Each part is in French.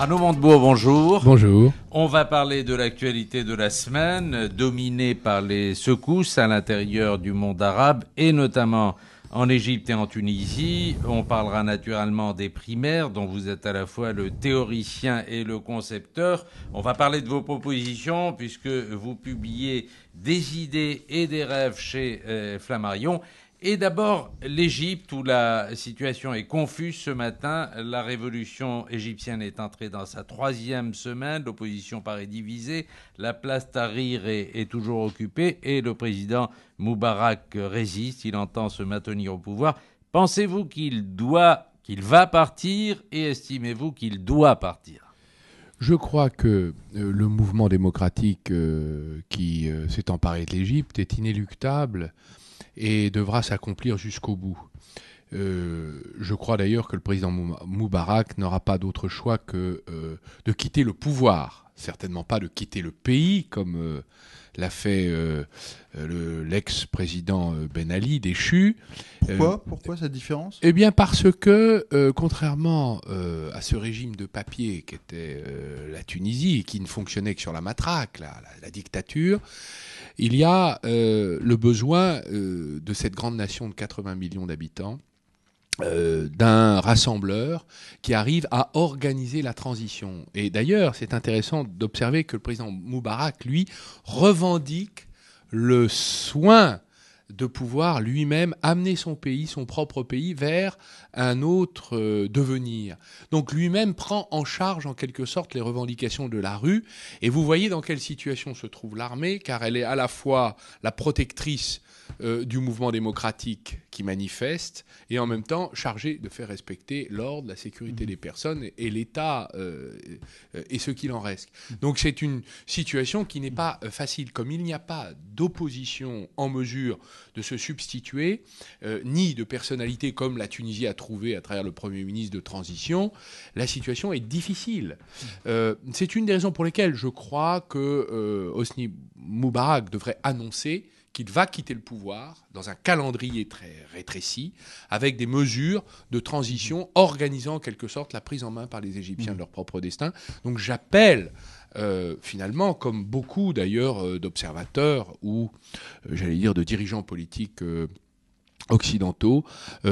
Arnaud Montebourg, bonjour. Bonjour. On va parler de l'actualité de la semaine, dominée par les secousses à l'intérieur du monde arabe et notamment en Égypte et en Tunisie. On parlera naturellement des primaires, dont vous êtes à la fois le théoricien et le concepteur. On va parler de vos propositions, puisque vous publiez des idées et des rêves chez euh, Flammarion. Et d'abord, l'Égypte, où la situation est confuse ce matin. La révolution égyptienne est entrée dans sa troisième semaine. L'opposition paraît divisée. La place Tahrir est, toujours occupée. Et le président Moubarak résiste. Il entend se maintenir au pouvoir. Pensez-vous qu'il doit, qu'il va partir Et estimez-vous qu'il doit partir je crois que euh, le mouvement démocratique euh, qui euh, s'est emparé de l'Égypte est inéluctable et devra s'accomplir jusqu'au bout. Euh, je crois d'ailleurs que le président Moubarak n'aura pas d'autre choix que euh, de quitter le pouvoir certainement pas de quitter le pays comme euh, l'a fait euh, euh, l'ex-président Ben Ali déchu. Pourquoi, Pourquoi cette différence Eh bien parce que, contrairement à ce régime de papier qu'était la Tunisie, qui ne fonctionnait que sur la matraque, la dictature, il y a le besoin de cette grande nation de 80 millions d'habitants euh, d'un rassembleur qui arrive à organiser la transition. Et d'ailleurs, c'est intéressant d'observer que le président Moubarak, lui, revendique le soin de pouvoir lui-même amener son pays, son propre pays, vers un autre euh, devenir. Donc lui-même prend en charge en quelque sorte les revendications de la rue, et vous voyez dans quelle situation se trouve l'armée, car elle est à la fois la protectrice euh, du mouvement démocratique qui manifeste et en même temps chargé de faire respecter l'ordre, la sécurité mmh. des personnes et, l'État euh, euh, et ce qu'il en reste. Mmh. Donc c'est une situation qui n'est pas facile. Comme il n'y a pas d'opposition en mesure de se substituer, ni de personnalité comme la Tunisie a trouvé à travers le Premier ministre de transition, la situation est difficile. Mmh. c'est une des raisons pour lesquelles je crois que Hosni Moubarak devrait annoncer il va quitter le pouvoir dans un calendrier très rétréci, avec des mesures de transition organisant en quelque sorte la prise en main par les Égyptiens de leur propre destin. Donc j'appelle euh, finalement, comme beaucoup d'ailleurs euh, d'observateurs ou, euh, j'allais dire, de dirigeants politiques occidentaux,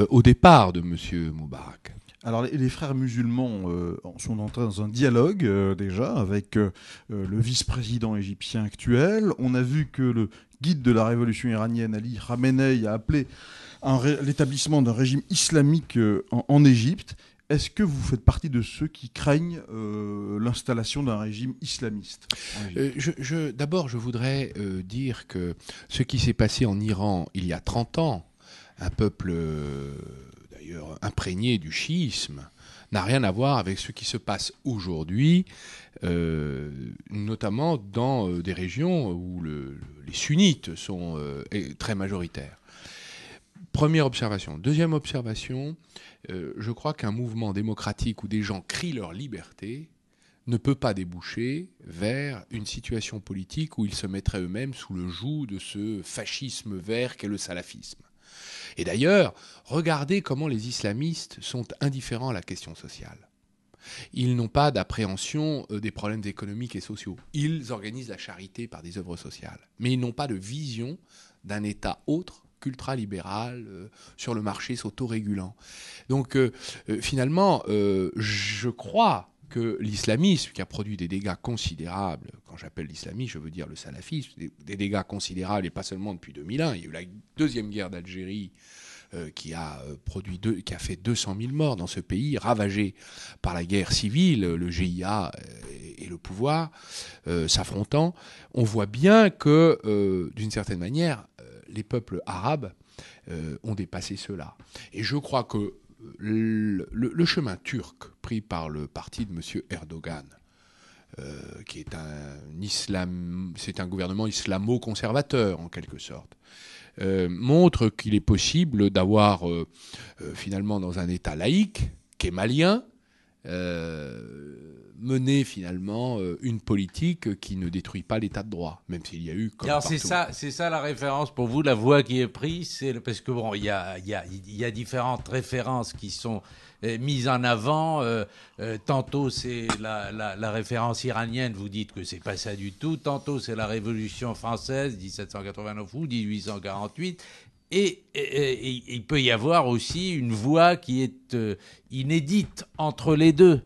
au départ de M. Moubarak. Alors les, frères musulmans sont entrés dans un dialogue déjà avec le vice-président égyptien actuel. On a vu que le guide de la révolution iranienne, Ali Khamenei, a appelé l'établissement d'un régime islamique euh, en, Égypte. Est-ce que vous faites partie de ceux qui craignent euh, l'installation d'un régime islamiste euh, D'abord, je voudrais dire que ce qui s'est passé en Iran il y a 30 ans, un peuple d'ailleurs imprégné du chiisme, n'a rien à voir avec ce qui se passe aujourd'hui, euh, notamment dans euh, des régions où les sunnites sont euh, très majoritaires. Première observation. Deuxième observation, je crois qu'un mouvement démocratique où des gens crient leur liberté ne peut pas déboucher vers une situation politique où ils se mettraient eux-mêmes sous le joug de ce fascisme vert qu'est le salafisme. Et d'ailleurs, regardez comment les islamistes sont indifférents à la question sociale. Ils n'ont pas d'appréhension euh, des problèmes économiques et sociaux. Ils organisent la charité par des œuvres sociales. Mais ils n'ont pas de vision d'un État autre qu'ultralibéral, euh, sur le marché s'autorégulant. Donc euh, finalement, je crois que l'islamisme, qui a produit des dégâts considérables, quand j'appelle l'islamisme, je veux dire le salafisme, des, dégâts considérables, et pas seulement depuis 2001, il y a eu la deuxième guerre d'Algérie euh, qui, a euh, produit qui a fait 200 000 morts dans ce pays, ravagé par la guerre civile, le GIA euh, et, le pouvoir s'affrontant, on voit bien que, d'une certaine manière, les peuples arabes ont dépassé cela. Et je crois que le, chemin turc pris par le parti de M. Erdogan, euh, qui est un, islam, c'est un gouvernement islamo-conservateur en quelque sorte, euh, montre qu'il est possible d'avoir euh, finalement dans un État laïque, kémalien, euh, mener finalement euh, une politique qui ne détruit pas l'état de droit, même s'il y a eu. Alors c'est ça, c'est ça la référence pour vous, la voie qui est prise, c'est parce que bon, il y a, y, a, y a différentes références qui sont euh, mises en avant. tantôt c'est la, la, la, référence iranienne, vous dites que c'est pas ça du tout. Tantôt c'est la Révolution française 1789 ou 1848. Et, il peut y avoir aussi une voie qui est euh, inédite entre les deux.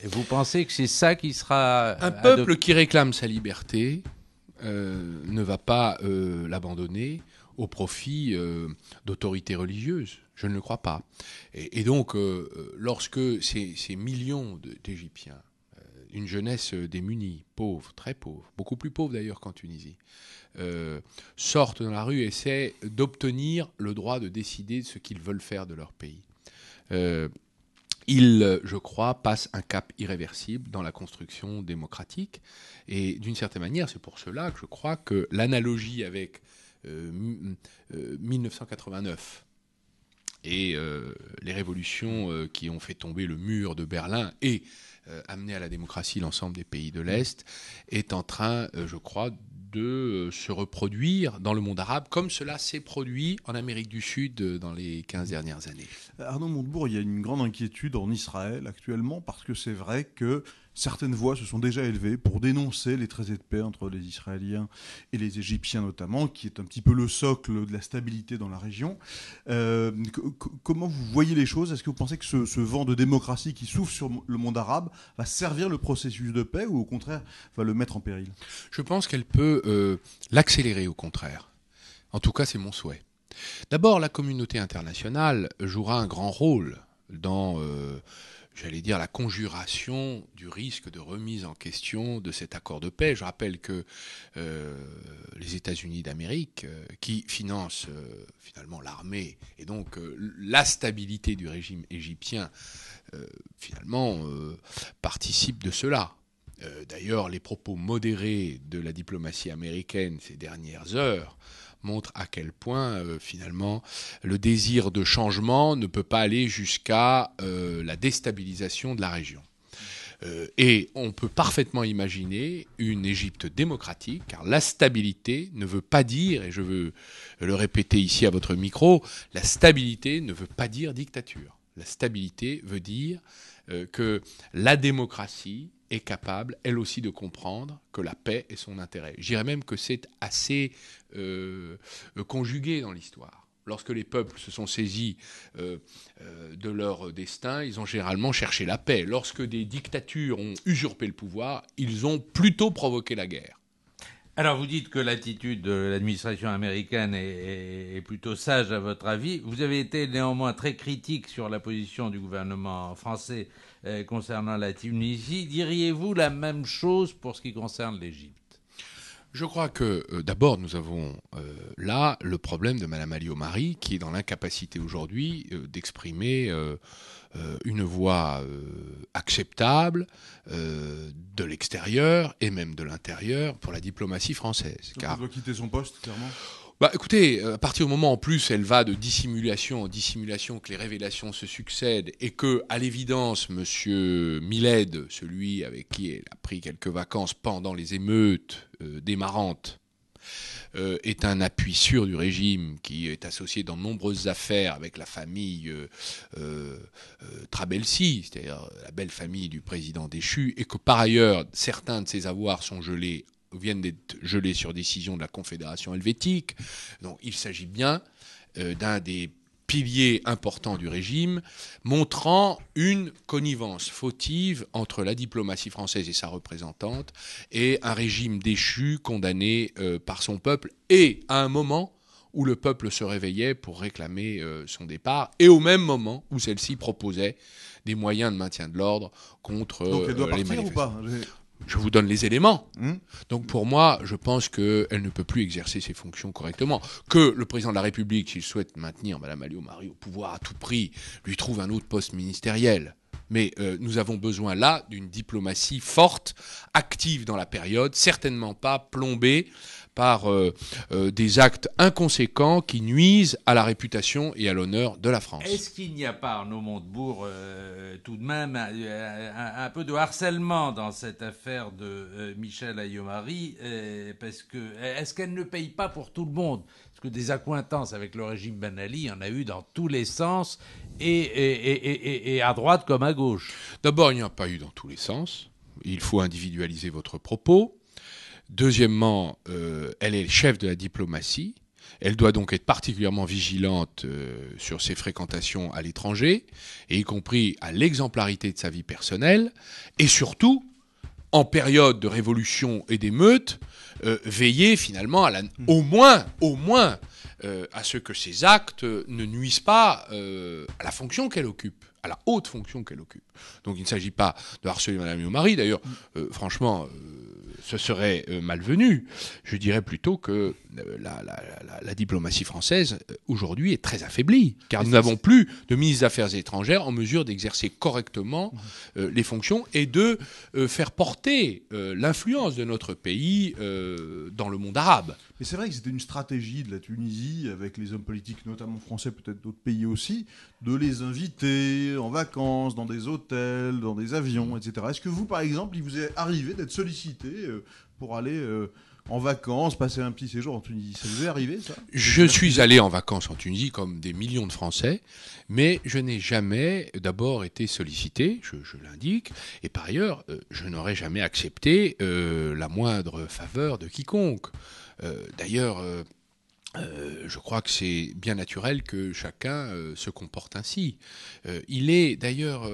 Et vous pensez que c'est ça qui sera... Un peuple qui réclame sa liberté euh, ne va pas euh, l'abandonner au profit d'autorités religieuses. Je ne le crois pas. Et, donc, lorsque ces millions d'Égyptiens une jeunesse euh, démunie, pauvre, très pauvre, beaucoup plus pauvre d'ailleurs qu'en Tunisie, euh, sortent dans la rue et essaient d'obtenir le droit de décider de ce qu'ils veulent faire de leur pays. Euh, ils, je crois, passent un cap irréversible dans la construction démocratique. Et d'une certaine manière, c'est pour cela que je crois que l'analogie avec 1989, et euh, les révolutions euh, qui ont fait tomber le mur de Berlin et euh, amené à la démocratie l'ensemble des pays de l'Est, est en train, je crois, de se reproduire dans le monde arabe comme cela s'est produit en Amérique du Sud dans les 15 dernières années. Arnaud Montebourg, il y a une grande inquiétude en Israël actuellement parce que c'est vrai que certaines voix se sont déjà élevées pour dénoncer les traités de paix entre les Israéliens et les Égyptiens notamment, qui est un petit peu le socle de la stabilité dans la région. Euh, comment vous voyez les choses Est-ce que vous pensez que ce, vent de démocratie qui souffle sur le monde arabe va servir le processus de paix ou au contraire va le mettre en péril Je pense qu'elle peut euh, l'accélérer au contraire. En tout cas, c'est mon souhait. D'abord, la communauté internationale jouera un grand rôle dans... Euh, j'allais dire, la conjuration du risque de remise en question de cet accord de paix. Je rappelle que euh, les États-Unis d'Amérique, euh, qui financent euh, finalement l'armée et donc la stabilité du régime égyptien, finalement, participent de cela. D'ailleurs, les propos modérés de la diplomatie américaine ces dernières heures montre à quel point euh, finalement le désir de changement ne peut pas aller jusqu'à euh, la déstabilisation de la région. Euh, et on peut parfaitement imaginer une Égypte démocratique, car la stabilité ne veut pas dire, et je veux le répéter ici à votre micro, la stabilité ne veut pas dire dictature. La stabilité veut dire que la démocratie est capable, elle aussi, de comprendre que la paix est son intérêt. J'irais même que c'est assez euh, conjugué dans l'histoire. Lorsque les peuples se sont saisis euh, euh, de leur destin, ils ont généralement cherché la paix. Lorsque des dictatures ont usurpé le pouvoir, ils ont plutôt provoqué la guerre. Alors vous dites que l'attitude de l'administration américaine est, plutôt sage à votre avis. Vous avez été néanmoins très critique sur la position du gouvernement français euh, concernant la Tunisie. Diriez-vous la même chose pour ce qui concerne l'Égypte je crois que euh, d'abord nous avons euh, là le problème de Mme Ali Omari qui est dans l'incapacité aujourd'hui d'exprimer une voix acceptable de l'extérieur et même de l'intérieur pour la diplomatie française. car... doit quitter son poste clairement. Bah, écoutez, euh, à partir du moment en plus, elle va de dissimulation en dissimulation, que les révélations se succèdent et que, à l'évidence, Monsieur Miled, celui avec qui elle a pris quelques vacances pendant les émeutes euh, démarrantes, euh, est un appui sûr du régime qui est associé dans de nombreuses affaires avec la famille Trabelsi, c'est-à-dire la belle famille du président déchu, et que par ailleurs certains de ses avoirs sont gelés viennent d'être gelés sur décision de la Confédération helvétique. Donc il s'agit bien euh, d'un des piliers importants du régime, montrant une connivence fautive entre la diplomatie française et sa représentante, et un régime déchu, condamné euh, par son peuple, et à un moment où le peuple se réveillait pour réclamer euh, son départ, et au même moment où celle-ci proposait des moyens de maintien de l'ordre contre Donc, elle doit partir Ou pas je vous donne les éléments. Hmm. Donc pour moi, je pense qu'elle ne peut plus exercer ses fonctions correctement. Que le président de la République, s'il souhaite maintenir Mme Alliot-Marie au pouvoir à tout prix, lui trouve un autre poste ministériel. Mais euh, nous avons besoin là d'une diplomatie forte, active dans la période, certainement pas plombée par euh, euh, des actes inconséquents qui nuisent à la réputation et à l'honneur de la France. Est-ce qu'il n'y a pas, Arnaud Montebourg, tout de même un, peu de harcèlement dans cette affaire de Michel Ayomari Parce que est-ce qu'elle ne paye pas pour tout le monde que des accointances avec le régime Ben Ali, il y en a eu dans tous les sens, et, et, à droite comme à gauche. D'abord, il n'y en a pas eu dans tous les sens. Il faut individualiser votre propos. Deuxièmement, euh, elle est chef de la diplomatie. Elle doit donc être particulièrement vigilante euh, sur ses fréquentations à l'étranger, et y compris à l'exemplarité de sa vie personnelle, et surtout en période de révolution et d'émeute, euh, veiller finalement à au moins, au moins, euh, à ce que ces actes ne nuisent pas euh, à la fonction qu'elle occupe, à la haute fonction qu'elle occupe. Donc il ne s'agit pas de harceler Madame au mari. D'ailleurs, euh, franchement, euh, ce serait euh, malvenu. Je dirais plutôt que la, diplomatie française aujourd'hui est très affaiblie, car nous n'avons plus de ministre des Affaires étrangères en mesure d'exercer correctement les fonctions et de faire porter l'influence de notre pays dans le monde arabe. Mais c'est vrai que c'était une stratégie de la Tunisie, avec les hommes politiques, notamment français, peut-être d'autres pays aussi, de les inviter en vacances dans des hôtels dans des avions, etc. Est-ce que vous, par exemple, il vous est arrivé d'être sollicité euh, pour aller euh, en vacances, passer un petit séjour en Tunisie. Ça vous est arrivé, ça Je suis allé en vacances en Tunisie comme des millions de Français, mais je n'ai jamais d'abord été sollicité, je, l'indique, et par ailleurs, euh, je n'aurais jamais accepté la moindre faveur de quiconque. D'ailleurs, euh, je crois que c'est bien naturel que chacun euh, se comporte ainsi. Euh, il est d'ailleurs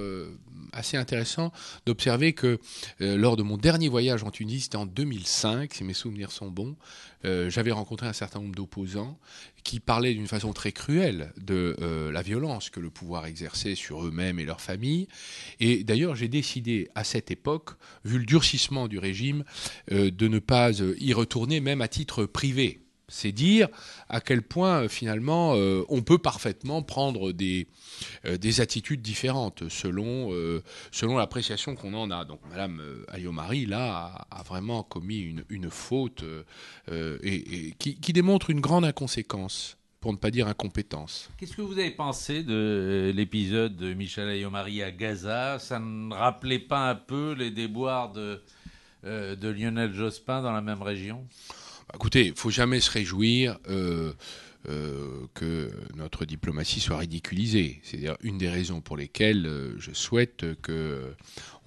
assez intéressant d'observer que lors de mon dernier voyage en Tunisie, c'était en 2005, si mes souvenirs sont bons, j'avais rencontré un certain nombre d'opposants qui parlaient d'une façon très cruelle de la violence que le pouvoir exerçait sur eux-mêmes et leurs familles. Et d'ailleurs, j'ai décidé à cette époque, vu le durcissement du régime, de ne pas y retourner, même à titre privé c'est dire à quel point euh, finalement euh, on peut parfaitement prendre des, euh, attitudes différentes selon, l'appréciation qu'on en a. Donc Madame Ayomari, là, a, vraiment commis une, faute et, qui, démontre une grande inconséquence pour ne pas dire incompétence. Qu'est-ce que vous avez pensé de l'épisode de Michel Ayomari à Gaza Ça ne rappelait pas un peu les déboires de, de Lionel Jospin dans la même région bah, écoutez, il faut jamais se réjouir. Euh, euh, que notre diplomatie soit ridiculisée. C'est-à-dire une des raisons pour lesquelles euh, je souhaite que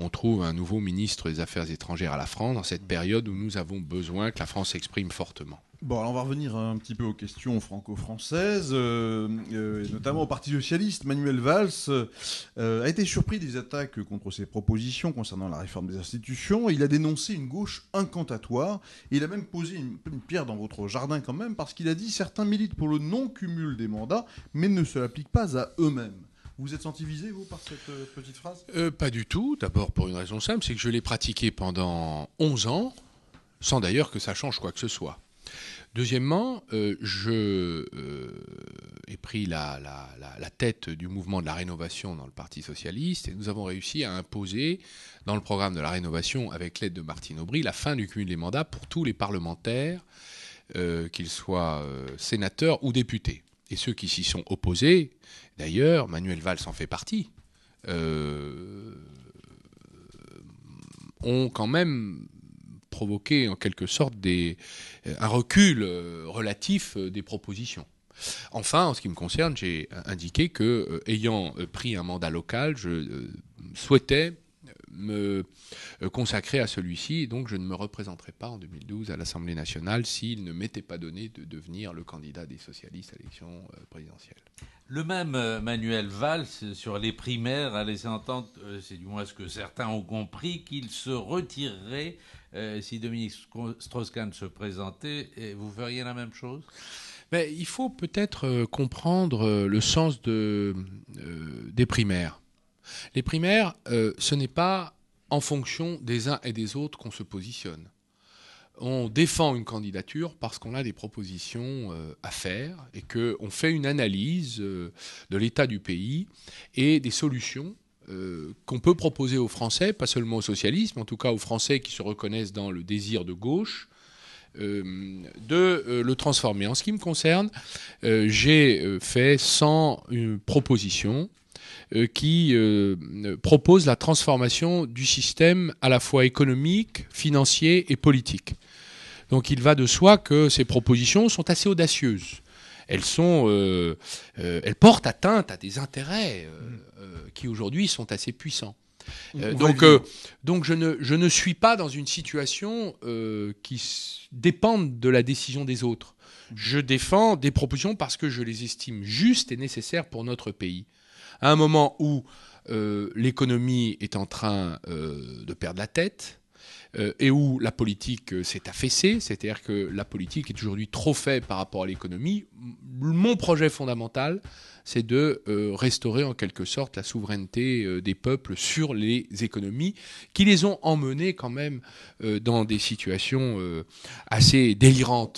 on trouve un nouveau ministre des Affaires étrangères à la France dans cette période où nous avons besoin que la France s'exprime fortement. Bon, alors on va revenir un petit peu aux questions franco-françaises, euh, euh, notamment au Parti socialiste. Manuel Valls euh, a été surpris des attaques contre ses propositions concernant la réforme des institutions. Il a dénoncé une gauche incantatoire. il a même posé une, pierre dans votre jardin quand même, parce qu'il a dit certains militent pour le non-cumul des mandats, mais ne se l'appliquent pas à eux-mêmes. Vous êtes senti visé, vous, par cette petite phrase Pas du tout. D'abord, pour une raison simple, c'est que je l'ai pratiqué pendant 11 ans, sans d'ailleurs que ça change quoi que ce soit. Deuxièmement, euh, je euh, ai pris la, tête du mouvement de la rénovation dans le Parti socialiste et nous avons réussi à imposer dans le programme de la rénovation, avec l'aide de Martine Aubry, la fin du cumul des mandats pour tous les parlementaires, euh, qu'ils soient sénateurs ou députés. Et ceux qui s'y sont opposés, d'ailleurs, Manuel Valls en fait partie, ont quand même provoquer en quelque sorte des, euh, un recul euh, relatif euh, des propositions. Enfin, en ce qui me concerne, j'ai indiqué que, ayant pris un mandat local, je souhaitais me euh, consacrer à celui-ci. donc, je ne me représenterai pas en 2012 à l'Assemblée nationale s'il ne m'était pas donné de devenir le candidat des socialistes à l'élection euh, présidentielle. Le même euh, Manuel Valls, sur les primaires, a laissé entendre, c'est du moins ce que certains ont compris, qu'il se retirerait si Dominique Strauss-Kahn se présentait. Et vous feriez la même chose ben, Il faut peut-être comprendre le sens des primaires. Les primaires, euh, ce n'est pas en fonction des uns et des autres qu'on se positionne. On défend une candidature parce qu'on a des propositions euh, à faire et qu'on fait une analyse euh, de l'état du pays et des solutions qu'on peut proposer aux Français, pas seulement aux socialistes, mais en tout cas aux Français qui se reconnaissent dans le désir de gauche, de le transformer. En ce qui me concerne, j'ai fait 100 propositions euh, qui euh, propose la transformation du système à la fois économique, financier et politique. Donc il va de soi que ces propositions sont assez audacieuses. Elles, sont, euh, elles portent atteinte à des intérêts hmm. qui aujourd'hui sont assez puissants. donc, donc je ne, je ne suis pas dans une situation qui dépende de la décision des autres. Hmm. Je défends des propositions parce que je les estime justes et nécessaires pour notre pays à un moment où euh, l'économie est en train euh, de perdre la tête euh, et où la politique s'est affaissée, c'est-à-dire que la politique est aujourd'hui trop faible par rapport à l'économie, mon projet fondamental, c'est de restaurer en quelque sorte la souveraineté des peuples sur les économies qui les ont emmenés quand même dans des situations assez délirantes